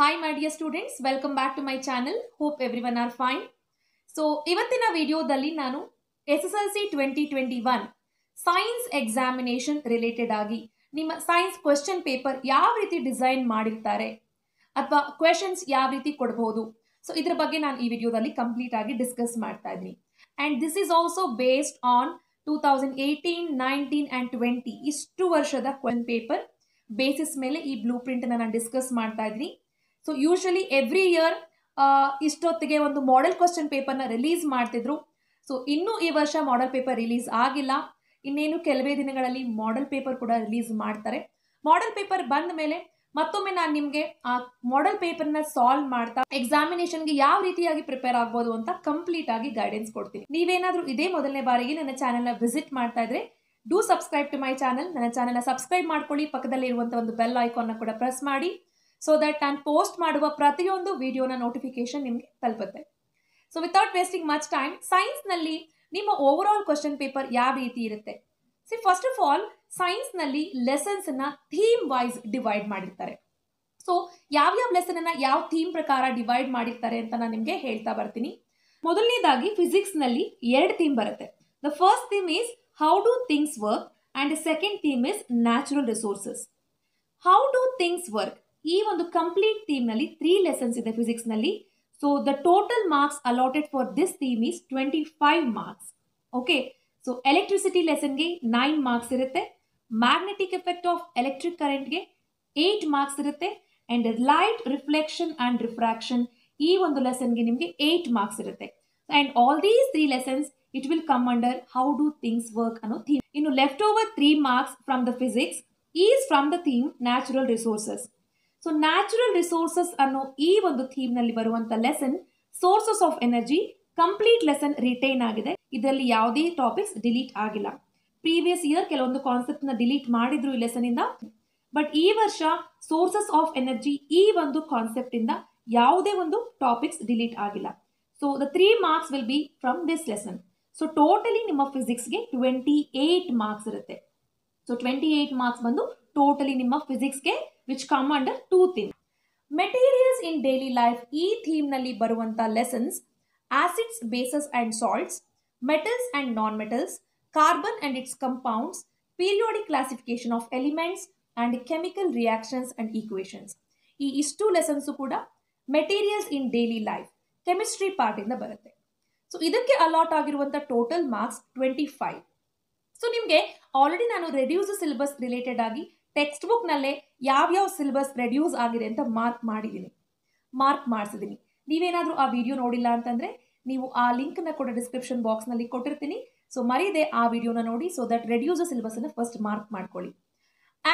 Hi my dear students welcome back to my channel hope everyone are fine so ಇವತ್ತಿನ ವಿಡಿಯೋದಲ್ಲಿ ನಾನು S S L C twenty twenty one science examination related ಆಗಿ ನಿಮ್ಮ science question paper ಯಾವ ರೀತಿ design ಮಾಡಿರ್ತಾರೆ ಅಥವಾ questions ಯಾವ ರೀತಿ ಕೊಡಬಹುದು ಸೊ ಇದ್ರ ಬಗ್ಗೆ ನಾನು ಈ ವಿಡಿಯೋದಲ್ಲಿ ಕಂಪ್ಲೀಟ್ ಆಗಿ ಡಿಸ್ಕಸ್ ಮಾಡ್ತಾ ಇದ್ದೀನಿ and this is also based on two thousand eighteen nineteen and twenty ಇಷ್ಟು ವರ್ಷದ ಕ್ವೆನ್ ಪೇಪರ್ ಬೇಸಿಸ್ ಮೇಲೆ ಈ ಬ್ಲೂ ಪ್ರಿಂಟನ್ನು ನಾನು ಡಿಸ್ಕಸ್ ಮಾಡ್ತಾ ಇದ್ದೀನಿ ಸೊ ಯೂಶಲಿ ಎವ್ರಿ ಇಯರ್ ಇಷ್ಟೊತ್ತಿಗೆ ಒಂದು ಮಾಡೆಲ್ ಕ್ವಶನ್ ಪೇಪರ್ನ ರಿಲೀಸ್ ಮಾಡ್ತಿದ್ರು ಸೊ ಇನ್ನೂ ಈ ವರ್ಷ ಮಾಡೆಲ್ ಪೇಪರ್ ರಿಲೀಸ್ ಆಗಿಲ್ಲ ಇನ್ನೇನು ಕೆಲವೇ ದಿನಗಳಲ್ಲಿ ಮಾಡೆಲ್ ಪೇಪರ್ ಕೂಡ ರಿಲೀಸ್ ಮಾಡ್ತಾರೆ ಮಾಡೆಲ್ ಪೇಪರ್ ಬಂದ ಮೇಲೆ ಮತ್ತೊಮ್ಮೆ ನಾನು ನಿಮಗೆ ಆ ಮಾಡೆಲ್ ಪೇಪರ್ನ ಸಾಲ್ವ್ ಮಾಡ್ತಾ ಎಕ್ಸಾಮಿನೇಷನ್ಗೆ ಯಾವ ರೀತಿಯಾಗಿ ಪ್ರಿಪೇರ್ ಆಗ್ಬೋದು ಅಂತ ಕಂಪ್ಲೀಟ್ ಆಗಿ ಗೈಡೆನ್ಸ್ ಕೊಡ್ತೀನಿ ನೀವೇನಾದರೂ ಇದೇ ಮೊದಲನೇ ಬಾರಿಗೆ ನನ್ನ ಚಾನಲ್ನ ವಿಸಿಟ್ ಮಾಡ್ತಾ ಇದ್ರೆ do subscribe to my channel ನನ್ನ ಚಾನೆಲ್ನ ಸಬ್ಸ್ಕ್ರೈಬ್ ಮಾಡ್ಕೊಳ್ಳಿ ಪಕ್ಕದಲ್ಲಿ ಪಕ್ಕದಲ್ಲಿರುವಂಥ ಒಂದು ಬೆಲ್ ಐಕಾನ್ನ ಕೂಡ ಪ್ರೆಸ್ ಮಾಡಿ ಸೊ ದಟ್ ನಾನು ಪೋಸ್ಟ್ ಮಾಡುವ ಪ್ರತಿಯೊಂದು ವಿಡಿಯೋನ ನೋಟಿಫಿಕೇಶನ್ ನಿಮಗೆ ತಲುಪುತ್ತೆ so without wasting much time ಸೈನ್ಸ್ನಲ್ಲಿ ನಿಮ್ಮ ಓವರ್ ಆಲ್ ಕ್ವಶನ್ ಪೇಪರ್ ಯಾವ ರೀತಿ ಇರುತ್ತೆ ಸಿ ಫಸ್ಟ್ ಆಫ್ ಆಲ್ ಸೈನ್ಸ್ನಲ್ಲಿ ಲೆಸನ್ಸ್ನ ಥೀಮ್ ವೈಸ್ ಡಿವೈಡ್ ಮಾಡಿರ್ತಾರೆ ಸೊ ಯಾವ್ಯಾವ ಲೆಸನನ್ನು ಯಾವ ಥೀಮ್ ಪ್ರಕಾರ ಡಿವೈಡ್ ಮಾಡಿರ್ತಾರೆ ಅಂತ ನಾನು ನಿಮಗೆ ಹೇಳ್ತಾ ಬರ್ತೀನಿ ಮೊದಲನೇದಾಗಿ ಫಿಸಿಕ್ಸ್ನಲ್ಲಿ ಎರಡು ಥೀಮ್ ಬರುತ್ತೆ the first theme is how do things work and second theme is natural resources how do things work ಈ ಒಂದು ಕಂಪ್ಲೀಟ್ ಥೀಮ್ ನಲ್ಲಿ ತ್ರೀ ಲೆಸನ್ಸ್ ಇದೆ ಫಿಸಿಕ್ಸ್ ನಲ್ಲಿ so the total marks allotted for this theme is twenty five marks okay so electricity ಲೆಸನ್ಗೆ nine marks ಇರುತ್ತೆ magnetic effect of electric ಕರೆಂಟ್ಗೆ eight marks ಇರುತ್ತೆ and light reflection and refraction ಈ ಒಂದು ಲೆಸನ್ಗೆ ನಿಮಗೆ ಏಟ್ ಮಾರ್ಕ್ಸ್ ಇರುತ್ತೆ and all these three lessons it will come under how do things work ಅನ್ನೋ ಥೀಮ್ ಇನ್ನು left over three marks from the physics is from the theme natural resources so natural resources ಅನ್ನೋ ಈ ಒಂದು theme ನಲ್ಲಿ ಬರುವಂತ lesson sources of energy complete lesson retain ಆಗಿದೆ ಇದರಲ್ಲಿ ಯಾವುದೇ ಟಾಪಿಕ್ಸ್ ಡಿಲೀಟ್ ಆಗಿಲ್ಲ ಪ್ರೀವಿಯಸ್ ಇಯರ್ ಕೆಲವೊಂದು ಕಾನ್ಸೆಪ್ಟ್ ಡಿಲೀಟ್ ಮಾಡಿದ್ರು ಈ ಲೆಸನ್ ಇಂದ ಬಟ್ ಈ ವರ್ಷ ಸೋರ್ಸಸ್ ಆಫ್ ಎನರ್ಜಿ ಈ ಒಂದು ಕಾನ್ಸೆಪ್ಟ್ ಇಂದ ಯಾವುದೇ ಒಂದು ಟಾಪಿಕ್ಸ್ ಡಿಲೀಟ್ ಆಗಿಲ್ಲ so the three marks will be from this lesson so totally ನಿಮ್ಮ ಫಿಸಿಕ್ಸ್ಗೆ ಟ್ವೆಂಟಿ ಏಟ್ ಮಾರ್ಕ್ಸ್ ಇರುತ್ತೆ ಸೊ ಟ್ವೆಂಟಿ ಏಟ್ ಮಾರ್ಕ್ಸ್ ಬಂದು ಟೋಟಲಿ ನಿಮ್ಮ ಫಿಸಿಕ್ಸ್ಗೆ which come under two theme materials in daily life ಈ ಥೀಮ್ನಲ್ಲಿ ಬರುವಂಥ lessons acids bases and salts metals and non metals carbon and its compounds periodic classification of elements and chemical reactions and equations ಈ ಇಷ್ಟು lessons ಕೂಡ materials in daily life chemistry ಪಾರ್ಟಿಂದ ಬರುತ್ತೆ so ಇದಕ್ಕೆ allot ಆಗಿರುವಂಥ total marks twenty five so ನಿಮಗೆ already ನಾನು reduce syllabus related ಆಗಿ ಟೆಕ್ಸ್ಟ್ ಬುಕ್ನಲ್ಲೇ ಯಾವ್ಯಾವ ಸಿಲೆಬಸ್ ರೆಡ್ಯೂಸ್ ಆಗಿದೆ ಅಂತ ಮಾರ್ಕ್ ಮಾಡಿದ್ದೀನಿ ಮಾರ್ಕ್ ಮಾಡಿಸಿದ್ದೀನಿ ನೀವೇನಾದ್ರೂ ಆ ವಿಡಿಯೋ ನೋಡಿಲ್ಲ ಅಂತಂದ್ರೆ ನೀವು ಆ ಲಿಂಕ್ನ ಕೂಡ ಡಿಸ್ಕ್ರಿಪ್ಷನ್ ನಲ್ಲಿ ಕೊಟ್ಟಿರ್ತೀನಿ ಸೊ ಮರೀದೆ ಆ ವಿಡಿಯೋನ ನೋಡಿ ಸೊ ದಟ್ ರೆಡ್ಯೂಸ್ ಸಿಲೆಬಸ್ನ ಫಸ್ಟ್ ಮಾರ್ಕ್ ಮಾಡ್ಕೊಳ್ಳಿ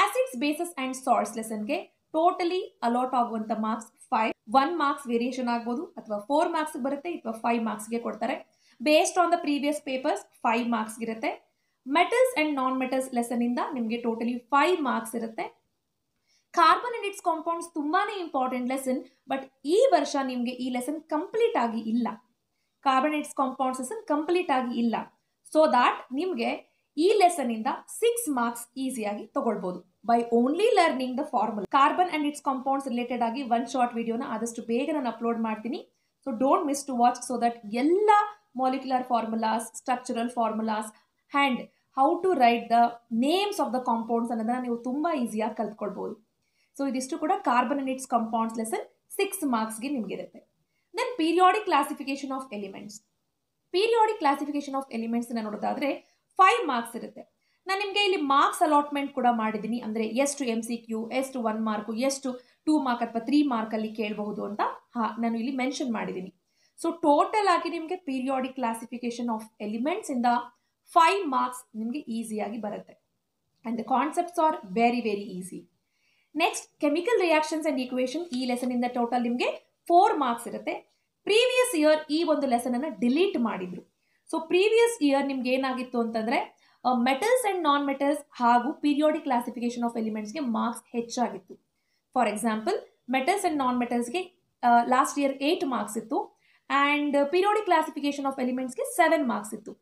ಆಸಿಡ್ಸ್ ಬೇಸಸ್ ಅಂಡ್ ಸಾಲ್ಟ್ಸ್ ಲೆಸನ್ಗೆ ಟೋಟಲಿ ಅಲಾಟ್ ಆಗುವಂತ marks five one marks variation ಆಗ್ಬೋದು ಅಥವಾ ಫೋರ್ ಮಾರ್ಕ್ಸ್ ಬರುತ್ತೆ ಅಥವಾ ಫೈವ್ ಗೆ ಕೊಡ್ತಾರೆ based on the previous papers five marks ಇರುತ್ತೆ metals and non metals lesson ಇಂದ ನಿಮಗೆ ಟೋಟಲಿ ಫೈವ್ ಮಾರ್ಕ್ಸ್ ಇರುತ್ತೆ ಕಾರ್ಬನ್ ಅಂಡ್ ಇಟ್ಸ್ ಕಾಂಪೌಂಡ್ಸ್ ತುಂಬಾ ಇಂಪಾರ್ಟೆಂಟ್ ಲೆಸನ್ ಬಟ್ ಈ ವರ್ಷ ನಿಮಗೆ ಈ ಲೆಸನ್ ಕಂಪ್ಲೀಟ್ ಆಗಿ ಇಲ್ಲ carbon it's compounds lesson complete ಆಗಿ ಇಲ್ಲ ಸೊ ದಾಟ್ ನಿಮಗೆ ಈ ಲೆಸನ್ನಿಂದ ಸಿಕ್ಸ್ ಮಾರ್ಕ್ಸ್ ಈಸಿಯಾಗಿ ತಗೊಳ್ಬೋದು by only learning the formal carbon and its compounds related ಆಗಿ ಒನ್ ಶಾರ್ಟ್ ವಿಡಿಯೋನ ಆದಷ್ಟು ಬೇಗ ನಾನು ಅಪ್ಲೋಡ್ ಮಾಡ್ತೀನಿ so don't miss to watch so that ಎಲ್ಲ molecular formulas structural formulas and how to write the names of the compounds ಅನ್ನೋದನ್ನ ನೀವು ತುಂಬ ಈಸಿಯಾಗಿ ಕಲ್ತ್ಕೊಳ್ಬೋದು ಸೊ ಇದಿಷ್ಟು ಕೂಡ carbon and compounds lesson six ಮಾರ್ಕ್ಸ್ಗೆ ನಿಮಗಿರುತ್ತೆ then periodic classification of elements periodic classification of ಎಲಿಮೆಂಟ್ಸ್ನ ನೋಡೋದಾದ್ರೆ ಫೈವ್ ಮಾರ್ಕ್ಸ್ ಇರುತ್ತೆ ನಾನು ನಿಮಗೆ ಇಲ್ಲಿ ಮಾರ್ಕ್ಸ್ ಅಲಾಟ್ಮೆಂಟ್ ಕೂಡ ಮಾಡಿದ್ದೀನಿ ಅಂದರೆ ಎಷ್ಟು ಎಮ್ ಸಿ ಕ್ಯೂ ಎಷ್ಟು ಒನ್ ಮಾರ್ಕು ಎಷ್ಟು ಟೂ ಮಾರ್ಕ್ ಅಥವಾ ತ್ರೀ ಮಾರ್ಕಲ್ಲಿ ಕೇಳಬಹುದು ಅಂತ ಹಾ ನಾನು ಇಲ್ಲಿ ಮೆನ್ಷನ್ ಮಾಡಿದ್ದೀನಿ ಸೊ ಟೋಟಲ್ ಆಗಿ ನಿಮಗೆ ಪೀರಿಯಾಡಿಕ್ ಕ್ಲಾಸಿಫಿಕೇಶನ್ ಆಫ್ ಎಲಿಮೆಂಟ್ಸ್ ಇಂದ ಫೈವ್ ಮಾರ್ಕ್ಸ್ ನಿಮಗೆ ಈಸಿಯಾಗಿ ಬರುತ್ತೆ and the concepts are very very easy next chemical reactions and equation ಈ ಲೆಸನಿಂದ ಟೋಟಲ್ ನಿಮಗೆ ಫೋರ್ ಮಾರ್ಕ್ಸ್ ಇರುತ್ತೆ ಪ್ರೀವಿಯಸ್ ಇಯರ್ ಈ ಒಂದು ಲೆಸನನ್ನು ಡಿಲೀಟ್ ಮಾಡಿದರು ಸೊ ಪ್ರೀವಿಯಸ್ ಇಯರ್ ನಿಮ್ಗೆ ಏನಾಗಿತ್ತು ಅಂತಂದರೆ ಮೆಟಲ್ಸ್ ಆ್ಯಂಡ್ ನಾನ್ ಮೆಟಲ್ಸ್ ಹಾಗೂ ಪೀರಿಯೋಡಿಕ್ ಕ್ಲಾಸಿಫಿಕೇಶನ್ ಆಫ್ ಎಲಿಮೆಂಟ್ಸ್ಗೆ ಮಾರ್ಕ್ಸ್ ಹೆಚ್ಚಾಗಿತ್ತು for example metals and non ಮೆಟಲ್ಸ್ಗೆ ಲಾಸ್ಟ್ ಇಯರ್ ಏಯ್ಟ್ ಮಾರ್ಕ್ಸ್ ಇತ್ತು ಆ್ಯಂಡ್ ಪೀರಿಯೋಡಿಕ್ ಕ್ಲಾಸಿಫಿಕೇಶನ್ ಆಫ್ ಎಲಿಮೆಂಟ್ಸ್ಗೆ ಸೆವೆನ್ ಮಾರ್ಕ್ಸ್ ಇತ್ತು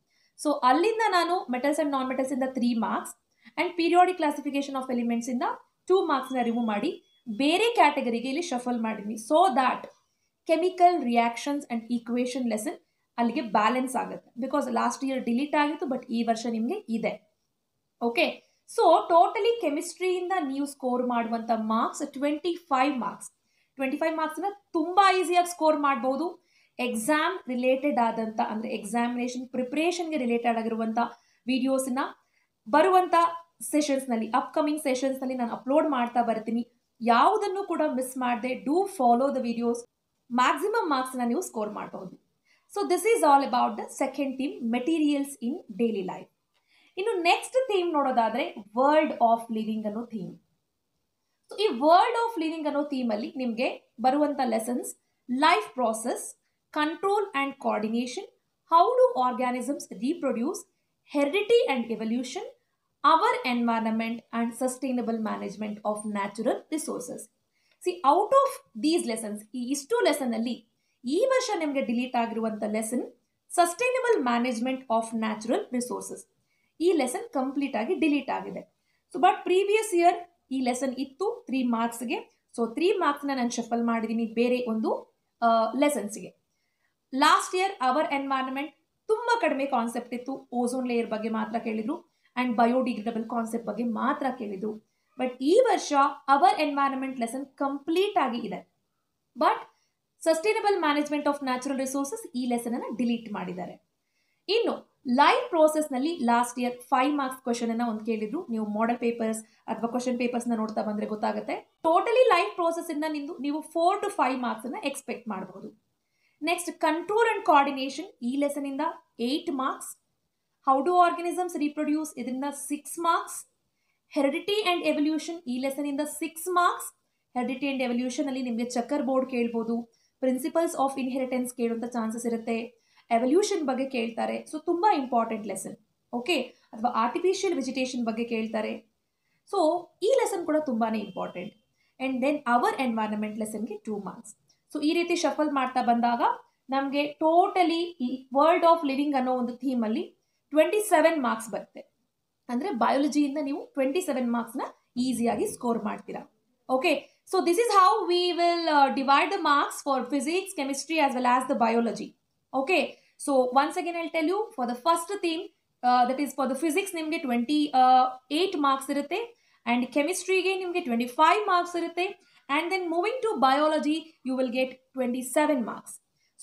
ಸೊ ಅಲ್ಲಿಂದ ನಾನು ಮೆಟಲ್ಸ್ ಆ್ಯಂಡ್ ನಾನ್ ಮೆಟಲ್ಸ್ ಇಂದ three marks and periodic classification of elements ಇಂದ ಟೂ ಮಾರ್ಕ್ಸ್ನ ರಿಮೂವ್ ಮಾಡಿ ಬೇರೆ ಕ್ಯಾಟಗರಿಗೆ ಇಲ್ಲಿ ಶಫಲ್ ಮಾಡಿದ್ವಿ so that chemical reactions and equation lesson ಅಲ್ಲಿಗೆ ಬ್ಯಾಲೆನ್ಸ್ ಆಗುತ್ತೆ ಬಿಕಾಸ್ ಲಾಸ್ಟ್ ಇಯರ್ ಡಿಲೀಟ್ ಆಗಿತ್ತು ಬಟ್ ಈ ವರ್ಷ ನಿಮಗೆ ಇದೆ ಓಕೆ ಸೊ ಟೋಟಲಿ ಕೆಮಿಸ್ಟ್ರಿಯಿಂದ ನೀವು ಸ್ಕೋರ್ ಮಾಡುವಂಥ marks twenty five marks twenty five ಮಾರ್ಕ್ಸ್ನ ತುಂಬ ಈಸಿಯಾಗಿ ಸ್ಕೋರ್ ಮಾಡ್ಬೋದು ಎಕ್ಸಾಮ್ ರಿಲೇಟೆಡ್ ಆದಂಥ ಅಂದರೆ ಎಕ್ಸಾಮಿನೇಷನ್ ಪ್ರಿಪ್ರೇಷನ್ಗೆ ರಿಲೇಟೆಡ್ ಆಗಿರುವಂಥ ವಿಡಿಯೋಸ್ನ ಬರುವಂಥ ಸೆಷನ್ಸ್ನಲ್ಲಿ ಅಪ್ಕಮಿಂಗ್ ಸೆಷನ್ಸ್ನಲ್ಲಿ ನಾನು ಅಪ್ಲೋಡ್ ಮಾಡ್ತಾ ಬರ್ತೀನಿ ಯಾವುದನ್ನು ಕೂಡ ಮಿಸ್ ಮಾಡದೆ do follow the videos maximum ಮಾರ್ಕ್ಸ್ನ ನೀವು ಸ್ಕೋರ್ ಮಾಡಬಹುದು so this is all about the second theme materials in daily life ಇನ್ನು ನೆಕ್ಸ್ಟ್ ಥೀಮ್ ನೋಡೋದಾದರೆ ವರ್ಲ್ಡ್ ಆಫ್ ಲಿವಿಂಗ್ ಅನ್ನೋ ಥೀಮ್ ಸೊ ಈ ವರ್ಲ್ಡ್ ಆಫ್ ಲಿವಿಂಗ್ ಅನ್ನೋ ಥೀಮಲ್ಲಿ ನಿಮಗೆ ಬರುವಂಥ lessons life process control and coordination, how do organisms reproduce, heredity and evolution, our environment and sustainable management of natural resources. See out of these lessons ಈ ಇಷ್ಟು ಲೆಸನ್ನಲ್ಲಿ ಈ ವರ್ಷ ನಿಮಗೆ ಡಿಲೀಟ್ ಆಗಿರುವಂಥ lesson sustainable management of natural resources ಈ lesson complete ಆಗಿ delete ಆಗಿದೆ ಸೊ ಬಟ್ ಪ್ರೀವಿಯಸ್ ಇಯರ್ ಈ ಲೆಸನ್ ಇತ್ತು ತ್ರೀ ಮಾರ್ಕ್ಸ್ಗೆ ಸೊ ತ್ರೀ ಮಾರ್ಕ್ಸ್ನ ನಾನು ಶಫಲ್ ಮಾಡಿದ್ದೀನಿ ಬೇರೆ ಒಂದು ಲೆಸನ್ಸ್ಗೆ ಲಾಸ್ಟ್ ಇಯರ್ ಅವರ್ ಎನ್ವೈರನ್ಮೆಂಟ್ ತುಂಬ ಕಡಿಮೆ ಕಾನ್ಸೆಪ್ಟ್ ಇತ್ತು ಓಝೋನ್ ಲೇಯರ್ ಬಗ್ಗೆ ಮಾತ್ರ ಕೇಳಿದ್ರು ಆ್ಯಂಡ್ ಬಯೋಡಿಗ್ರೇಡಬಲ್ ಕಾನ್ಸೆಪ್ಟ್ ಬಗ್ಗೆ ಮಾತ್ರ ಕೇಳಿದ್ರು ಬಟ್ ಈ ವರ್ಷ ಅವರ್ ಎನ್ವೈರನ್ಮೆಂಟ್ ಲೆಸನ್ ಕಂಪ್ಲೀಟ್ ಆಗಿ ಇದೆ but sustainable management of natural resources ಈ ಲೆಸನ್ ಅನ್ನು ಡಿಲೀಟ್ ಮಾಡಿದ್ದಾರೆ ಇನ್ನು ಲೈವ್ ಪ್ರೋಸೆಸ್ನಲ್ಲಿ last year five marks question ಅನ್ನ ಒಂದು ಕೇಳಿದ್ರು ನೀವು ಮಾಡೆಲ್ ಪೇಪರ್ಸ್ ಅಥವಾ ಕ್ವಶನ್ ಪೇಪರ್ಸ್ನ ನೋಡ್ತಾ ಬಂದರೆ ಗೊತ್ತಾಗುತ್ತೆ ಟೋಟಲಿ ಲೈವ್ ಪ್ರೋಸೆಸ್ ಇಂದ ನೀವು ಫೋರ್ ಟು ಫೈವ್ ಮಾರ್ಕ್ಸ್ ಅನ್ನ ಎಕ್ಸ್ಪೆಕ್ಟ್ ಮಾಡಬಹುದು ನೆಕ್ಸ್ಟ್ ಕಂಟ್ರೋಲ್ ಅಂಡ್ ಕೋಆರ್ಡಿನೇಷನ್ ಈ ಲೆಸನಿಂದ ಇಂದ marks how do organisms reproduce ಇದರಿಂದ six marks heredity and evolution ಈ ಲೆಸನಿಂದ ಇಂದ ಮಾರ್ಕ್ಸ್ ಹೆರಿಟಿ ಹೆರಿಡಿಟಿ ಆ್ಯಂಡ್ ಎವಲ್ಯೂಷನ್ ಅಲ್ಲಿ ನಿಮಗೆ ಚಕ್ಕರ್ ಬೋರ್ಡ್ ಕೇಳ್ಬೋದು ಪ್ರಿನ್ಸಿಪಲ್ಸ್ ಆಫ್ ಇನ್ಹೆರಿಟೆನ್ಸ್ ಕೇಳುವಂಥ ಚಾನ್ಸಸ್ ಇರುತ್ತೆ ಎವಲ್ಯೂಷನ್ ಬಗ್ಗೆ ಕೇಳ್ತಾರೆ ಸೊ ತುಂಬ ಇಂಪಾರ್ಟೆಂಟ್ ಲೆಸನ್ ಓಕೆ ಅಥವಾ ಆರ್ಟಿಫಿಷಿಯಲ್ ವೆಜಿಟೇಷನ್ ಬಗ್ಗೆ ಕೇಳ್ತಾರೆ ಸೊ ಈ ಲೆಸನ್ ಕೂಡ ತುಂಬಾ important and then our environment ಲೆಸನ್ಗೆ ಟೂ ಮಾರ್ಕ್ಸ್ ಸೊ ಈ ರೀತಿ ಶಫಲ್ ಮಾಡ್ತಾ ಬಂದಾಗ ನಮಗೆ ಟೋಟಲಿ ವರ್ಲ್ಡ್ ಆಫ್ ಲಿವಿಂಗ್ ಅನ್ನೋ ಒಂದು ಥೀಮಲ್ಲಿ ಟ್ವೆಂಟಿ ಸೆವೆನ್ ಮಾರ್ಕ್ಸ್ ಬರುತ್ತೆ ಅಂದರೆ ಬಯಾಲಜಿಯಿಂದ ನೀವು ಟ್ವೆಂಟಿ ಸೆವೆನ್ ಮಾರ್ಕ್ಸ್ನ ಈಸಿಯಾಗಿ ಸ್ಕೋರ್ ಮಾಡ್ತೀರಾ okay so this is how we will divide the marks for physics chemistry as well as the biology okay so once again I tell you for the first theme that is for the physics ನಿಮಗೆ twenty eight marks ಇರುತ್ತೆ and ಕೆಮಿಸ್ಟ್ರಿಗೆ ನಿಮಗೆ twenty five marks ಇರುತ್ತೆ and then moving to biology you will get twenty seven marks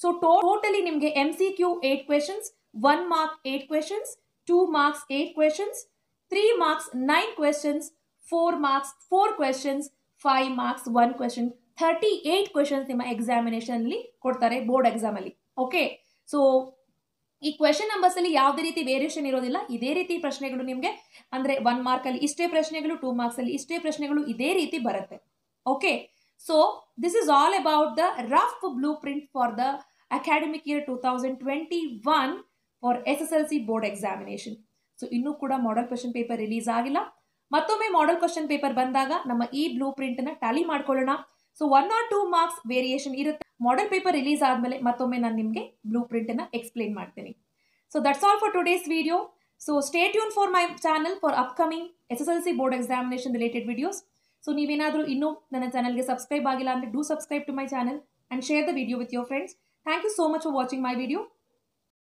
so totally ನಿಮಗೆ M C Q eight questions one mark eight questions two marks eight questions three marks nine questions four marks four questions five marks one question thirty eight questions ನಿಮ್ಮ ಎಕ್ಸಾಮಿನೇಷನಲ್ಲಿ ಕೊಡ್ತಾರೆ board ಎಕ್ಸಾಮಲ್ಲಿ okay so ಈ question ನಂಬರ್ಸಲ್ಲಿ ಯಾವುದೇ ರೀತಿ variation ಇರೋದಿಲ್ಲ ಇದೇ ರೀತಿ ಪ್ರಶ್ನೆಗಳು ನಿಮಗೆ ಅಂದರೆ ಒನ್ ಮಾರ್ಕಲ್ಲಿ ಇಷ್ಟೇ ಪ್ರಶ್ನೆಗಳು ಟೂ ಮಾರ್ಕ್ಸಲ್ಲಿ ಇಷ್ಟೇ ಪ್ರಶ್ನೆಗಳು ಇದೇ ರೀತಿ ಬರುತ್ತೆ Okay, so this is all about the rough blueprint for the academic year 2021 for SSLC board examination. So ಇನ್ನೂ ಕೂಡ ಮಾಡಲ್ ಕ್ವಶನ್ ಪೇಪರ್ ರಿಲೀಸ್ ಆಗಿಲ್ಲ ಮತ್ತೊಮ್ಮೆ ಮಾಡೆಲ್ ಕ್ವಶನ್ ಪೇಪರ್ ಬಂದಾಗ ನಮ್ಮ ಈ ಬ್ಲೂ ಪ್ರಿಂಟನ್ನು ಟ್ಯಾಲಿ ಮಾಡ್ಕೊಳ್ಳೋಣ so one or two marks variation ಇರುತ್ತೆ ಮಾಡೆಲ್ ಪೇಪರ್ ರಿಲೀಸ್ ಆದಮೇಲೆ ಮತ್ತೊಮ್ಮೆ ನಾನು ನಿಮಗೆ ಬ್ಲೂ ಪ್ರಿಂಟನ್ನು ಎಕ್ಸ್ಪ್ಲೇನ್ ಮಾಡ್ತೀನಿ so that's all for today's video so stay tune for my channel for upcoming S S L C board examination related videos so ನೀವೇನಾದರೂ ಇನ್ನೂ ನನ್ನ ಚಾನಲ್ಗೆ ಸಬ್ಸ್ಕ್ರೈಬ್ ಆಗಿಲ್ಲ ಅಂದರೆ do subscribe to my channel and share the video with your friends thank you so much for watching my video